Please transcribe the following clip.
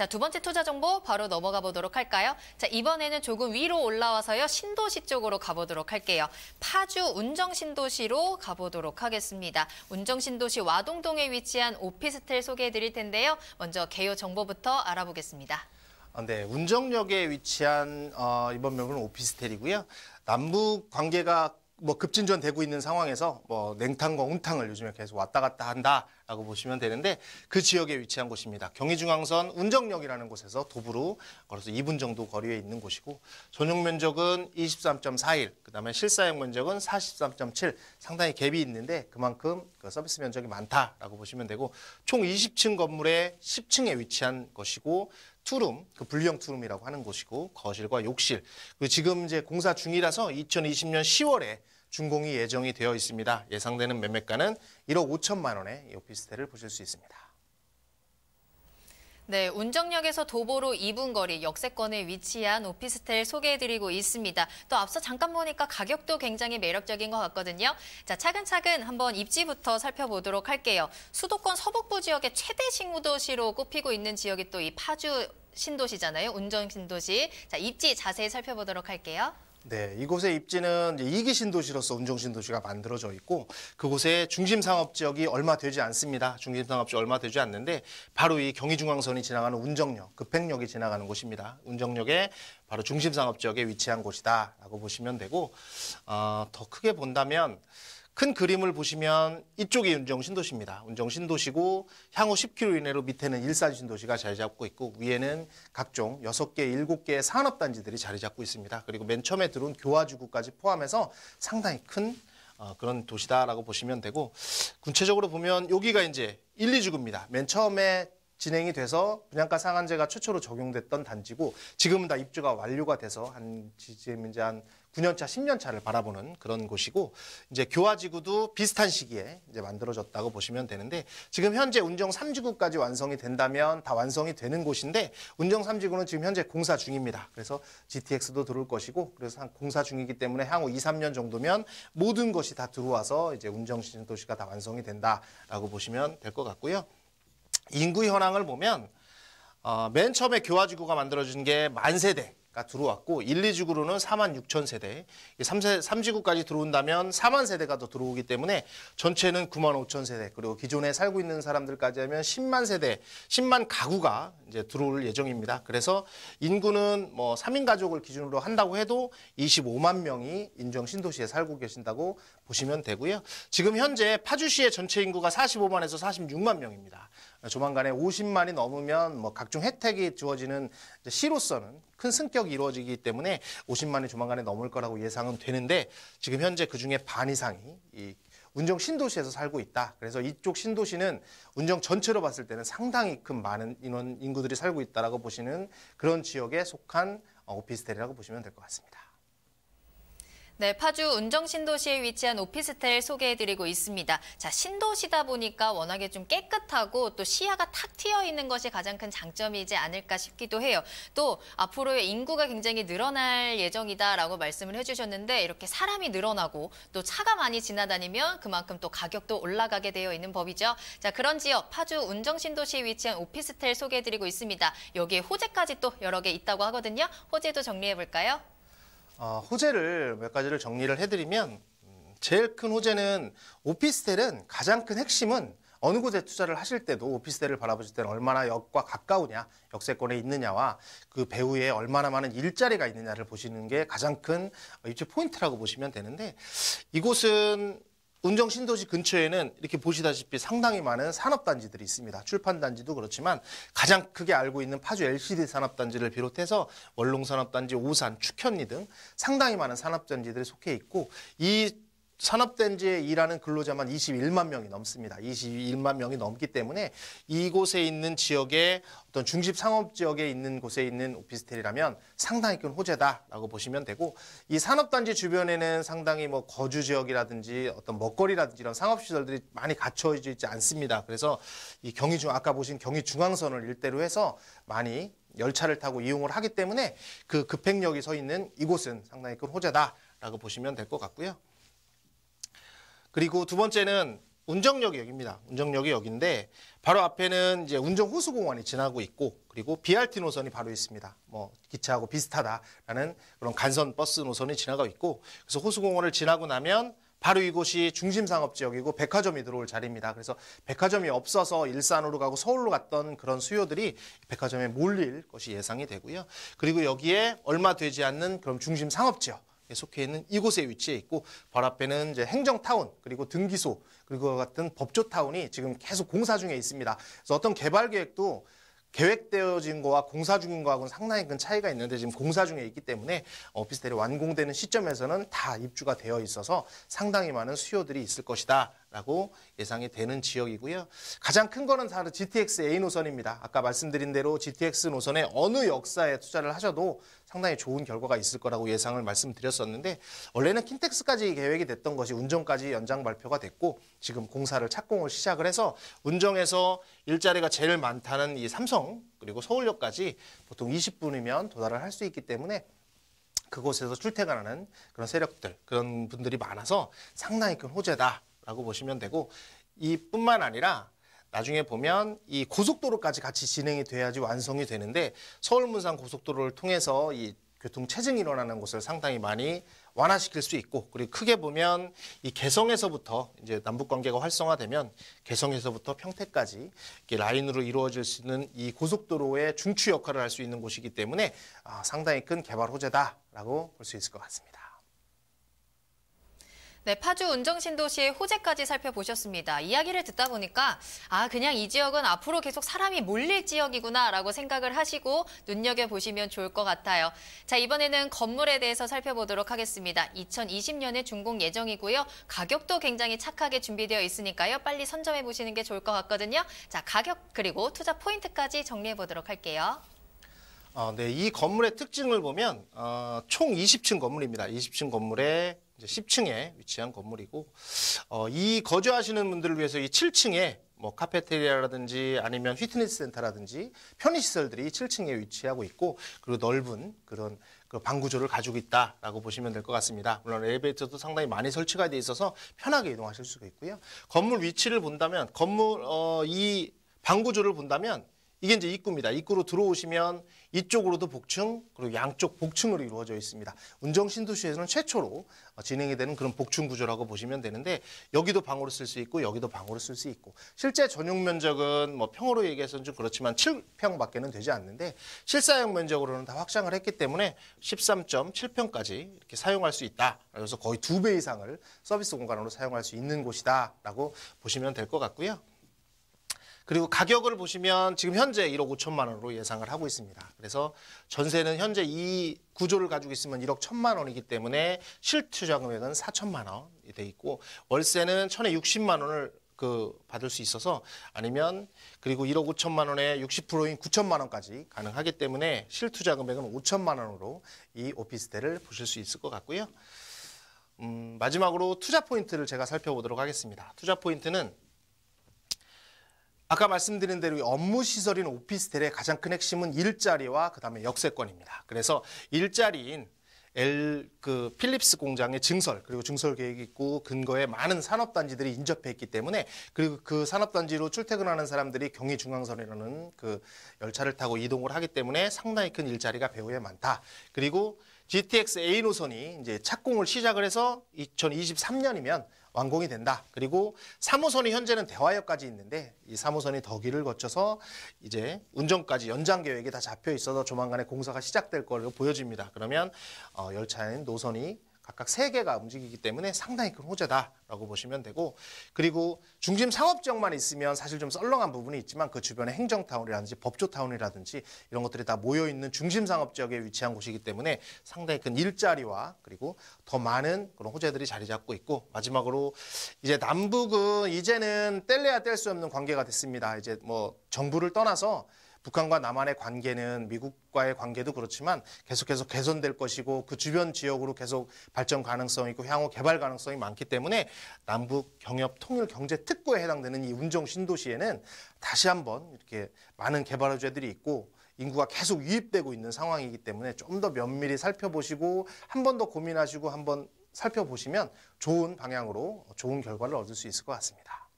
자, 두 번째 투자 정보 바로 넘어가 보도록 할까요? 자, 이번에는 조금 위로 올라와서요. 신도시 쪽으로 가보도록 할게요. 파주 운정신도시로 가보도록 하겠습니다. 운정신도시 와동동에 위치한 오피스텔 소개해 드릴 텐데요. 먼저 개요 정보부터 알아보겠습니다. 아, 네, 운정역에 위치한 어, 이번 명은 오피스텔이고요. 남북 관계가 뭐 급진전되고 있는 상황에서 뭐 냉탕과 온탕을 요즘에 계속 왔다 갔다 한다. 라고 보시면 되는데 그 지역에 위치한 곳입니다. 경의중앙선 운정역이라는 곳에서 도부로 걸어서 2분 정도 거리에 있는 곳이고 전용 면적은 23.41, 그다음에 실사용 면적은 43.7, 상당히 갭이 있는데 그만큼 그 서비스 면적이 많다라고 보시면 되고 총 20층 건물의 10층에 위치한 것이고 투룸, 그 분리형 투룸이라고 하는 곳이고 거실과 욕실. 그 지금 이제 공사 중이라서 2020년 10월에 준공이 예정이 되어 있습니다. 예상되는 매매가는 1억 5천만 원의 오피스텔을 보실 수 있습니다. 네, 운정역에서 도보로 2분 거리 역세권에 위치한 오피스텔 소개해드리고 있습니다. 또 앞서 잠깐 보니까 가격도 굉장히 매력적인 것 같거든요. 자, 차근차근 한번 입지부터 살펴보도록 할게요. 수도권 서북부 지역의 최대 식무도시로 꼽히고 있는 지역이 또 이 파주 신도시잖아요. 운정 신도시. 자, 입지 자세히 살펴보도록 할게요. 네, 이곳의 입지는 이기 신도시로서 운정 신도시가 만들어져 있고 그곳의 중심 상업 지역이 얼마 되지 않습니다. 중심 상업 지역 얼마 되지 않는데 바로 이 경의중앙선이 지나가는 운정역, 급행역이 지나가는 곳입니다. 운정역의 바로 중심 상업 지역에 위치한 곳이다라고 보시면 되고 어, 더 크게 본다면 큰 그림을 보시면 이쪽이 운정신도시입니다. 운정신도시고 향후 10km 이내로 밑에는 일산신도시가 자리 잡고 있고 위에는 각종 6개, 7개의 산업단지들이 자리 잡고 있습니다. 그리고 맨 처음에 들어온 교화주구까지 포함해서 상당히 큰 어, 그런 도시다라고 보시면 되고 군체적으로 보면 여기가 이제 1, 2주구입니다맨 처음에 진행이 돼서 분양가 상한제가 최초로 적용됐던 단지고 지금은 다 입주가 완료가 돼서 한 지금 이제 한 9년차, 10년차를 바라보는 그런 곳이고 이제 교화지구도 비슷한 시기에 이제 만들어졌다고 보시면 되는데 지금 현재 운정 3지구까지 완성이 된다면 다 완성이 되는 곳인데 운정 3지구는 지금 현재 공사 중입니다. 그래서 GTX도 들어올 것이고 그래서 한 공사 중이기 때문에 향후 2, 3년 정도면 모든 것이 다 들어와서 이제 운정 시즌 도시가다 완성이 된다라고 보시면 될 것 같고요. 인구 현황을 보면 어, 맨 처음에 교화지구가 만들어진 게 만세대 가 들어왔고 1, 2지구로는 4만 6천 세대, 3세, 3지구까지 들어온다면 4만 세대가 더 들어오기 때문에 전체는 9만 5천 세대, 그리고 기존에 살고 있는 사람들까지 하면 10만 세대, 10만 가구가 이제 들어올 예정입니다. 그래서 인구는 뭐 3인 가족을 기준으로 한다고 해도 25만 명이 인정 신도시에 살고 계신다고 보시면 되고요. 지금 현재 파주시의 전체 인구가 45만에서 46만 명입니다. 조만간에 50만이 넘으면 뭐 각종 혜택이 주어지는 시로서는 큰 승격이 이루어지기 때문에 50만이 조만간에 넘을 거라고 예상은 되는데 지금 현재 그 중에 반 이상이 이 운정 신도시에서 살고 있다. 그래서 이쪽 신도시는 운정 전체로 봤을 때는 상당히 큰 많은 인원 인구들이 살고 있다라고 보시는 그런 지역에 속한 어, 오피스텔이라고 보시면 될 것 같습니다. 네, 파주 운정 신도시에 위치한 오피스텔 소개해드리고 있습니다. 자, 신도시다 보니까 워낙에 좀 깨끗하고 또 시야가 탁 트여 있는 것이 가장 큰 장점이지 않을까 싶기도 해요. 또 앞으로의 인구가 굉장히 늘어날 예정이다라고 말씀을 해주셨는데 이렇게 사람이 늘어나고 또 차가 많이 지나다니면 그만큼 또 가격도 올라가게 되어 있는 법이죠. 자, 그런 지역 파주 운정 신도시에 위치한 오피스텔 소개해드리고 있습니다. 여기에 호재까지 또 여러 개 있다고 하거든요. 호재도 정리해볼까요? 어, 호재를 몇 가지를 정리를 해드리면 음, 제일 큰 호재는 오피스텔은 가장 큰 핵심은 어느 곳에 투자를 하실 때도 오피스텔을 바라보실 때는 얼마나 역과 가까우냐, 역세권에 있느냐와 그 배후에 얼마나 많은 일자리가 있느냐를 보시는 게 가장 큰 입주 포인트라고 보시면 되는데 이곳은 운정 신도시 근처에는 이렇게 보시다시피 상당히 많은 산업단지들이 있습니다. 출판단지도 그렇지만 가장 크게 알고 있는 파주 LCD 산업단지를 비롯해서 원롱산업단지, 오산, 축현리 등 상당히 많은 산업단지들이 속해 있고 이 산업단지에 일하는 근로자만 21만 명이 넘습니다. 21만 명이 넘기 때문에 이곳에 있는 지역에 어떤 중심 상업 지역에 있는 곳에 있는 오피스텔이라면 상당히 큰 호재다라고 보시면 되고 이 산업단지 주변에는 상당히 뭐 거주 지역이라든지 어떤 먹거리라든지 이런 상업 시설들이 많이 갖춰져 있지 않습니다. 그래서 이 경의 중 아까 보신 경의 중앙선을 일대로 해서 많이 열차를 타고 이용을 하기 때문에 그 급행역이 서 있는 이곳은 상당히 큰 호재다라고 보시면 될 것 같고요. 그리고 두 번째는 운정역이 여기입니다. 운정역이 여기인데 바로 앞에는 이제 운정 호수공원이 지나고 있고 그리고 BRT 노선이 바로 있습니다. 뭐 기차하고 비슷하다라는 그런 간선 버스 노선이 지나가 고 있고 그래서 호수공원을 지나고 나면 바로 이곳이 중심 상업 지역이고 백화점이 들어올 자리입니다. 그래서 백화점이 없어서 일산으로 가고 서울로 갔던 그런 수요들이 백화점에 몰릴 것이 예상이 되고요. 그리고 여기에 얼마 되지 않는 그런 중심 상업 지역 속해 있는 이곳에 위치해 있고 바로 앞에는 이제 행정타운 그리고 등기소 그리고 같은 법조타운이 지금 계속 공사 중에 있습니다. 그래서 어떤 개발 계획도 계획되어진 거와 공사 중인 거하고는 상당히 큰 차이가 있는데 지금 공사 중에 있기 때문에 오피스텔이 완공되는 시점에서는 다 입주가 되어 있어서 상당히 많은 수요들이 있을 것이다 라고 예상이 되는 지역이고요. 가장 큰 거는 바로 GTX A 노선입니다. 아까 말씀드린 대로 GTX 노선의 어느 역사에 투자를 하셔도 상당히 좋은 결과가 있을 거라고 예상을 말씀드렸었는데 원래는 킨텍스까지 계획이 됐던 것이 운정까지 연장 발표가 됐고 지금 공사를 착공을 시작을 해서 운정에서 일자리가 제일 많다는 이 삼성 그리고 서울역까지 보통 20분이면 도달을 할 수 있기 때문에 그곳에서 출퇴근하는 그런 세력들 그런 분들이 많아서 상당히 큰 호재다라고 보시면 되고 이뿐만 아니라 나중에 보면 이 고속도로까지 같이 진행이 돼야지 완성이 되는데 서울 문산 고속도로를 통해서 이 교통 체증이 일어나는 곳을 상당히 많이 완화시킬 수 있고 그리고 크게 보면 이 개성에서부터 이제 남북 관계가 활성화되면 개성에서부터 평택까지 라인으로 이루어질 수 있는 이 고속도로의 중추 역할을 할 수 있는 곳이기 때문에 아, 상당히 큰 개발 호재다라고 볼 수 있을 것 같습니다. 네, 파주 운정신도시의 호재까지 살펴보셨습니다. 이야기를 듣다 보니까 아 그냥 이 지역은 앞으로 계속 사람이 몰릴 지역이구나라고 생각을 하시고 눈여겨보시면 좋을 것 같아요. 자 이번에는 건물에 대해서 살펴보도록 하겠습니다. 2020년에 준공 예정이고요. 가격도 굉장히 착하게 준비되어 있으니까요. 빨리 선점해보시는 게 좋을 것 같거든요. 자 가격 그리고 투자 포인트까지 정리해보도록 할게요. 어, 네, 이 건물의 특징을 보면 어, 총 20층 건물입니다. 20층 건물에 이제 10층에 위치한 건물이고 어, 이 거주하시는 분들을 위해서 이 7층에 뭐 카페테리아라든지 아니면 휘트니스 센터라든지 편의시설들이 7층에 위치하고 있고 그리고 넓은 그런 그 방구조를 가지고 있다라고 보시면 될 것 같습니다. 물론 엘리베이터도 상당히 많이 설치가 돼 있어서 편하게 이동하실 수가 있고요. 건물 위치를 본다면 건물 어, 이 방구조를 본다면 이게 이제 입구입니다. 입구로 들어오시면 이쪽으로도 복층 그리고 양쪽 복층으로 이루어져 있습니다. 운정신도시에서는 최초로 진행이 되는 그런 복층 구조라고 보시면 되는데 여기도 방으로 쓸 수 있고 여기도 방으로 쓸 수 있고 실제 전용 면적은 뭐 평으로 얘기해서는 좀 그렇지만 7평밖에는 되지 않는데 실사용 면적으로는 다 확장을 했기 때문에 13.7평까지 이렇게 사용할 수 있다. 그래서 거의 두 배 이상을 서비스 공간으로 사용할 수 있는 곳이다라고 보시면 될 것 같고요. 그리고 가격을 보시면 지금 현재 1억 5천만 원으로 예상을 하고 있습니다. 그래서 전세는 현재 이 구조를 가지고 있으면 1억 1천만 원이기 때문에 실투자 금액은 4천만 원이 돼 있고 월세는 천에 60만 원을 그 받을 수 있어서 아니면 그리고 1억 5천만 원에 60%인 9천만 원까지 가능하기 때문에 실투자 금액은 5천만 원으로 이 오피스텔을 보실 수 있을 것 같고요. 음, 마지막으로 투자 포인트를 제가 살펴보도록 하겠습니다. 투자 포인트는 아까 말씀드린 대로 업무 시설인 오피스텔의 가장 큰 핵심은 일자리와 그다음에 역세권입니다. 그래서 일자리인 엘그 필립스 공장의 증설 그리고 증설 계획이 있고 근거에 많은 산업단지들이 인접해 있기 때문에 그리고 그 산업단지로 출퇴근하는 사람들이 경의 중앙선이라는 그 열차를 타고 이동을 하기 때문에 상당히 큰 일자리가 배후에 많다. 그리고 GTX A 노선이 이제 착공을 시작을 해서 2023년이면 완공이 된다. 그리고 3호선이 현재는 대화역까지 있는데 이 3호선이 더 길을 거쳐서 이제 운전까지 연장 계획이 다 잡혀 있어서 조만간에 공사가 시작될 걸로 보여집니다. 그러면 어, 열차인 노선이 각각 세 개가 움직이기 때문에 상당히 큰 호재다라고 보시면 되고 그리고 중심 상업지역만 있으면 사실 좀 썰렁한 부분이 있지만 그 주변에 행정타운이라든지 법조타운이라든지 이런 것들이 다 모여 있는 중심 상업지역에 위치한 곳이기 때문에 상당히 큰 일자리와 그리고 더 많은 그런 호재들이 자리 잡고 있고 마지막으로 이제 남북은 이제는 뗄래야 뗄 수 없는 관계가 됐습니다. 이제 뭐 정부를 떠나서 북한과 남한의 관계는 미국과의 관계도 그렇지만 계속해서 개선될 것이고 그 주변 지역으로 계속 발전 가능성이 있고 향후 개발 가능성이 많기 때문에 남북 경협 통일 경제 특구에 해당되는 이 운정 신도시에는 다시 한번 이렇게 많은 개발 호재들이 있고 인구가 계속 유입되고 있는 상황이기 때문에 좀 더 면밀히 살펴보시고 한 번 더 고민하시고 한 번 살펴보시면 좋은 방향으로 좋은 결과를 얻을 수 있을 것 같습니다.